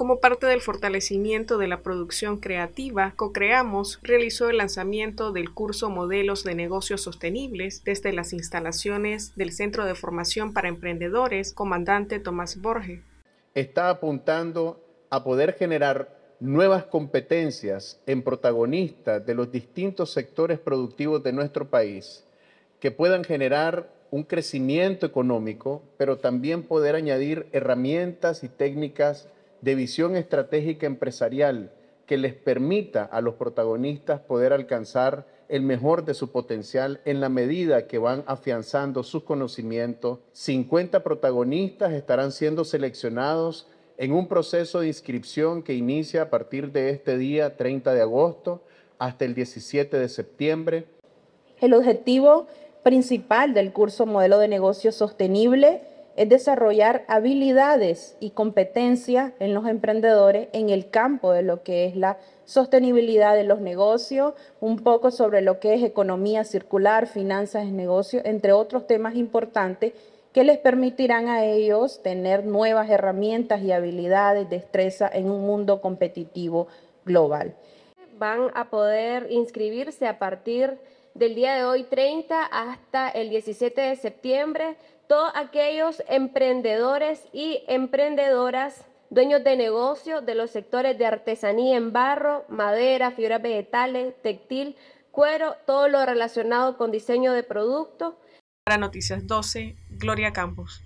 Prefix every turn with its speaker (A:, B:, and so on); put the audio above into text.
A: Como parte del fortalecimiento de la producción creativa, Cocreamos realizó el lanzamiento del curso Modelos de Negocios Sostenibles desde las instalaciones del Centro de Formación para Emprendedores, comandante Tomás Borges.
B: Está apuntando a poder generar nuevas competencias en protagonistas de los distintos sectores productivos de nuestro país que puedan generar un crecimiento económico, pero también poder añadir herramientas y técnicas de visión estratégica empresarial que les permita a los protagonistas poder alcanzar el mejor de su potencial en la medida que van afianzando sus conocimientos. 50 protagonistas estarán siendo seleccionados en un proceso de inscripción que inicia a partir de este día 30 de agosto hasta el 17 de septiembre.
C: El objetivo principal del curso Modelo de Negocio Sostenible es desarrollar habilidades y competencias en los emprendedores en el campo de lo que es la sostenibilidad de los negocios, un poco sobre lo que es economía circular, finanzas de negocios, entre otros temas importantes que les permitirán a ellos tener nuevas herramientas y habilidades, destreza en un mundo competitivo global.
D: Van a poder inscribirse a partir del día de hoy 30 hasta el 17 de septiembre, todos aquellos emprendedores y emprendedoras dueños de negocio de los sectores de artesanía en barro, madera, fibras vegetales, textil, cuero, todo lo relacionado con diseño de productos.
A: Para Noticias 12, Gloria Campos.